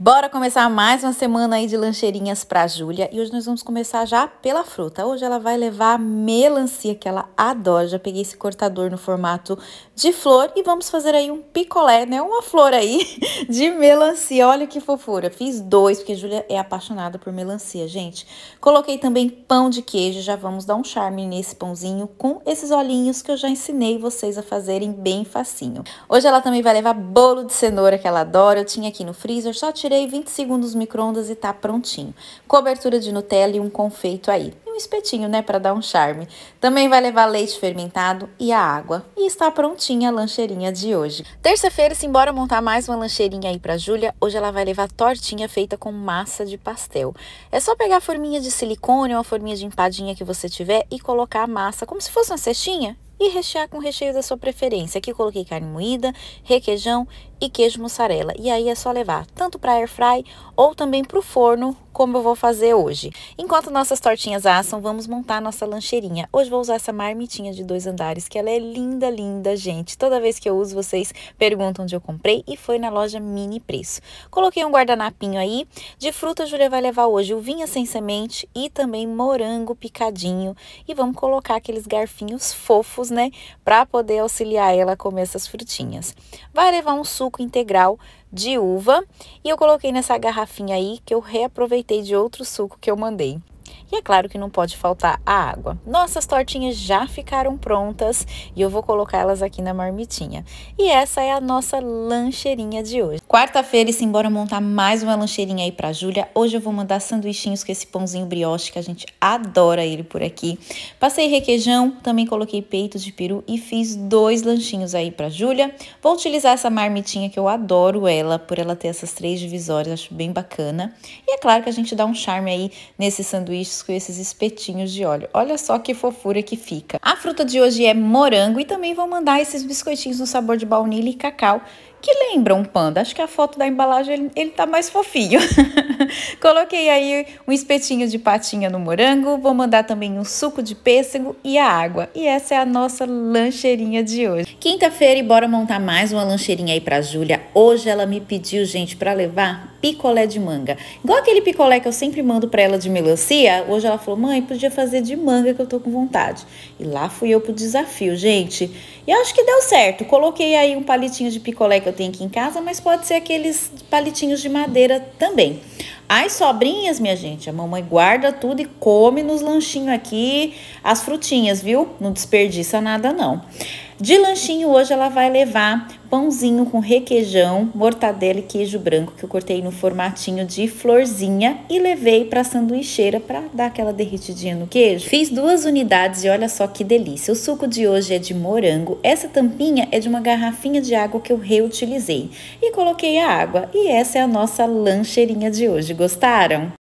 Bora começar mais uma semana aí de lancheirinhas para Júlia e hoje nós vamos começar já pela fruta. Hoje ela vai levar melancia que ela adora. Já peguei esse cortador no formato de flor e vamos fazer aí um picolé, né? Uma flor aí de melancia. Olha que fofura. Fiz dois porque Júlia é apaixonada por melancia, gente. Coloquei também pão de queijo, já vamos dar um charme nesse pãozinho com esses olhinhos que eu já ensinei vocês a fazerem bem facinho. Hoje ela também vai levar bolo de cenoura que ela adora. Eu tinha aqui no freezer, só tirei tirei 20 segundos micro-ondas e tá prontinho. Cobertura de Nutella e um confeito aí. E um espetinho, né, para dar um charme. Também vai levar leite fermentado e a água. E está prontinha a lancheirinha de hoje. Terça-feira, se embora montar mais uma lancheirinha aí para Júlia, hoje ela vai levar tortinha feita com massa de pastel. É só pegar a forminha de silicone ou a forminha de empadinha que você tiver e colocar a massa como se fosse uma cestinha e rechear com o recheio da sua preferência. Aqui coloquei carne moída, requeijão e queijo mussarela. E aí é só levar tanto para air fry ou também para o forno como eu vou fazer hoje. Enquanto nossas tortinhas assam, vamos montar nossa lancheirinha. Hoje vou usar essa marmitinha de dois andares, que ela é linda, linda, gente. Toda vez que eu uso, vocês perguntam onde eu comprei e foi na loja Mini Preço. Coloquei um guardanapinho aí. De fruta, a Júlia vai levar hoje uvinha sem semente e também morango picadinho. E vamos colocar aqueles garfinhos fofos, né? Pra poder auxiliar ela a comer essas frutinhas. Vai levar um suco integral de uva. E eu coloquei nessa garrafinha aí que eu reaproveitei de outro suco que eu mandei. E é claro que não pode faltar a água. Nossas tortinhas já ficaram prontas e eu vou colocá-las aqui na marmitinha. E essa é a nossa lancheirinha de hoje. Quarta-feira, e se embora montar mais uma lancheirinha aí pra Júlia, hoje eu vou mandar sanduichinhos com esse pãozinho brioche que a gente adora ele por aqui. Passei requeijão, também coloquei peito de peru e fiz dois lanchinhos aí pra Júlia. Vou utilizar essa marmitinha que eu adoro ela, por ela ter essas três divisórias, acho bem bacana. E é claro que a gente dá um charme aí nesse sanduíche com esses espetinhos de óleo. Olha só que fofura que fica. A fruta de hoje é morango e também vou mandar esses biscoitinhos no sabor de baunilha e cacau que lembra um panda. Acho que a foto da embalagem ele, ele tá mais fofinho. Coloquei aí um espetinho de patinha no morango, vou mandar também um suco de pêssego e a água. E essa é a nossa lancheirinha de hoje. Quinta-feira e bora montar mais uma lancheirinha aí pra Júlia. Hoje ela me pediu, gente, para levar picolé de manga. Igual aquele picolé que eu sempre mando para ela de melancia, hoje ela falou: "Mãe, podia fazer de manga que eu tô com vontade". E lá fui eu pro desafio, gente. E acho que deu certo. Coloquei aí um palitinho de picolé que eu tenho aqui em casa, mas pode ser aqueles palitinhos de madeira também. As sobrinhas, minha gente, a mamãe guarda tudo e come nos lanchinhos aqui as frutinhas, viu? Não desperdiça nada não. De lanchinho, hoje ela vai levar pãozinho com requeijão, mortadela e queijo branco que eu cortei no formatinho de florzinha e levei para sanduicheira para dar aquela derretidinha no queijo. Fiz duas unidades e olha só que delícia. O suco de hoje é de morango. Essa tampinha é de uma garrafinha de água que eu reutilizei e coloquei a água. E essa é a nossa lancheirinha de hoje. Gostaram?